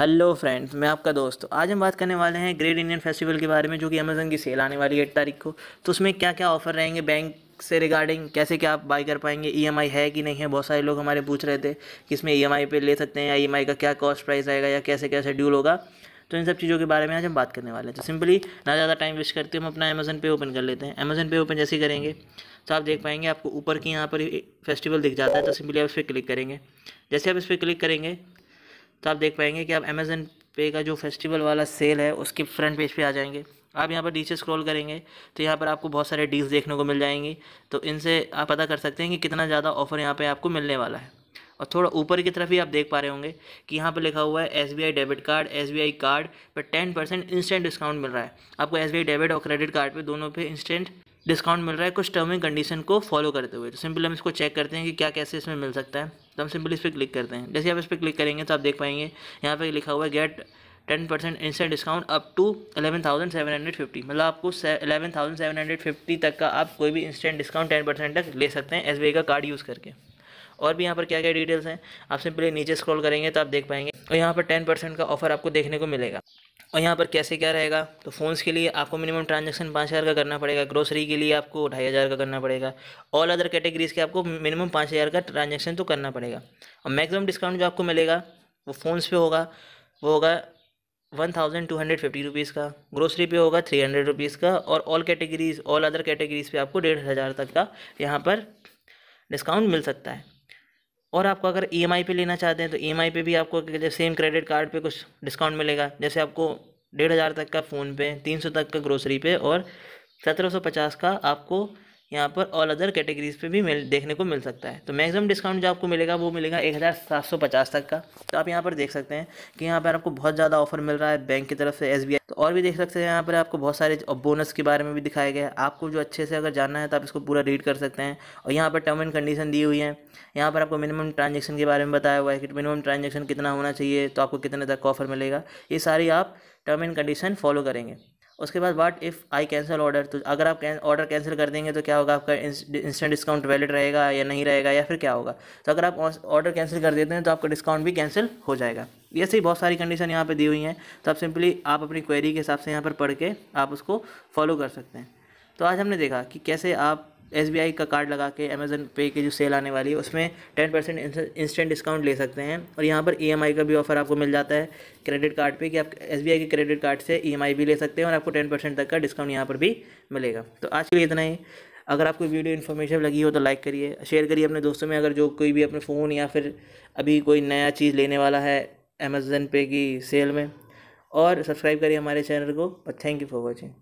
hello friends मैं आपका दोस्त आज हम बात करने वाले हैं ग्रेट इंडियन फेस्टिवल के बारे में जो कि अमेजन की सेल आने वाली है एट तारीख को तो उसमें क्या क्या ऑफर रहेंगे बैंक से रिगार्डिंग कैसे क्या आप बाई कर पाएंगे ईएमआई e है कि नहीं है बहुत सारे लोग हमारे पूछ रहे थे कि इसमें ईएमआई e पे ले सकते हैं या ई e का क्या कॉस्ट प्राइस आएगा या कैसे कैसे ड्यूल होगा तो इन सब चीज़ों के बारे में आज हम बात करने वाले हैं तो सिंपली ना ज़्यादा टाइम वेस्ट करते हम अपना अमेज़न पे ओपन कर लेते हैं अमेज़न पे ओपन जैसे ही करेंगे तो आप देख पाएंगे आपको ऊपर की यहाँ पर फेस्टिवल दिख जाता है तो सिंपली आप इस पर क्लिक करेंगे जैसे आप इस पर क्लिक करेंगे तो आप देख पाएंगे कि आप अमेज़न पे का जो फेस्टिवल वाला सेल है उसके फ्रंट पेज पे आ जाएंगे आप यहाँ पर नीचे स्क्रॉल करेंगे तो यहाँ पर आपको बहुत सारे डील्स देखने को मिल जाएंगी तो इनसे आप पता कर सकते हैं कि कितना ज़्यादा ऑफर यहाँ पर आपको मिलने वाला है और थोड़ा ऊपर की तरफ ही आप देख पा रहे होंगे कि यहाँ पर लिखा हुआ है S debit card S card पर टेन परसेंट इंस्टेंट डिस्काउंट मिल रहा है आपको एस डेबिट और क्रेडिट कार्ड पर दोनों पर इंस्टेंट डिस्काउंट मिल रहा है कुछ टर्म एंड कंडीशन को फॉलो करते हुए तो सिंपल हम इसको चेक करते हैं कि क्या कैसे इसमें मिल सकता है तो हम सिंपल इस पर क्लिक करते हैं जैसे आप इस पर क्लिक करेंगे तो आप देख पाएंगे यहाँ पर लिखा हुआ है get ten percent instant discount up to eleven thousand seven hundred fifty मतलब आपको eleven thousand seven hundred fifty तक का आप कोई भी इंस्टेंट डिस्काउंट टेन परसेंट तक ले सकते हैं एस का कार्ड यूज़ करके और भी यहाँ पर क्या क्या डिटेल्स हैं आप सिंपली नीचे स्क्रॉल करेंगे तो आप देख पाएंगे और यहाँ पर टेन परसेंट का ऑफर आपको देखने को मिलेगा और यहाँ पर कैसे क्या रहेगा तो फ़ोन्स के लिए आपको मिनिमम ट्रांजेक्शन पाँच हज़ार का करना पड़ेगा ग्रोसरी के लिए आपको ढाई हज़ार का करना पड़ेगा ऑल अदर कैटेगरीज़ के आपको मिनिमम पाँच हज़ार का ट्रांजेक्शन तो करना पड़ेगा और मैक्सिमम डिस्काउंट जो आपको मिलेगा वो फ़ोन्स पे होगा वो होगा one thousand two hundred fifty rupees का ग्रोसरी पे होगा थ्री हंड्रेड रुपीज़ का और all categories all other categories पे आपको डेढ़ हज़ार तक का यहाँ पर डिस्काउंट मिल सकता है और आपको अगर ई e पे लेना चाहते हैं तो ई e पे भी आपको सेम क्रेडिट कार्ड पे कुछ डिस्काउंट मिलेगा जैसे आपको डेढ़ हज़ार तक का फ़ोन पे तीन सौ तक का ग्रोसरी पे और सत्रह सौ पचास का आपको यहाँ पर ऑल अदर कैटेगरीज पे भी मिल देखने को मिल सकता है तो मैक्सिमम डिस्काउंट जो आपको मिलेगा वो मिलेगा एक हज़ार सात सौ पचास तक का तो आप यहाँ पर देख सकते हैं कि यहाँ पर आपको बहुत ज़्यादा ऑफर मिल रहा है बैंक की तरफ से एस तो और भी देख सकते हैं यहाँ पर आपको बहुत सारे बोनस के बारे में भी दिखाया गया है आपको जो अच्छे से अगर जानना है तो आप इसको पूरा रीड कर सकते हैं और यहाँ पर टर्म एंड कंडीशन दी हुई है यहाँ पर आपको मिनिमम ट्रांजेक्शन के बारे में बताया हुआ है कि मिनिमम ट्रांजेक्शन कितना होना चाहिए तो आपको कितने तक ऑफर मिलेगा ये सारी आप टर्म एंड कंडीशन फॉलो करेंगे उसके बाद what if I cancel order तो अगर आप ऑर्डर कैंसिल कर देंगे तो क्या होगा आपका इंस्टेंट डिस्काउंट वैलिड रहेगा या नहीं रहेगा या फिर क्या होगा तो अगर आप ऑर्डर कैंसिल कर देते हैं तो आपका डिस्काउंट भी कैंसिल हो जाएगा ऐसे ही बहुत सारी कंडीशन यहाँ पर दी हुई हैं तो आप सिंपली आप अपनी क्वेरी के हिसाब से यहाँ पर पढ़ के आप उसको फॉलो कर सकते हैं तो आज हमने देखा कि कैसे आप एस का कार्ड लगा के अमेज़न पे की जो सेल आने वाली है उसमें टेन परसेंट इंस्टेंट डिस्काउंट ले सकते हैं और यहाँ पर ई e का भी ऑफर आपको मिल जाता है क्रेडिट कार्ड पे कि आप एस के क्रेडिट कार्ड से ई e भी ले सकते हैं और आपको टेन परसेंट तक का डिस्काउंट यहाँ पर भी मिलेगा तो आज के लिए इतना ही अगर आपको वीडियो इन्फॉर्मेशन लगी हो तो लाइक करिए शेयर करिए अपने दोस्तों में अगर जो कोई भी अपने फ़ोन या फिर अभी कोई नया चीज़ लेने वाला है अमेज़न पे की सेल में और सब्सक्राइब करिए हमारे चैनल को थैंक यू फॉर वॉचिंग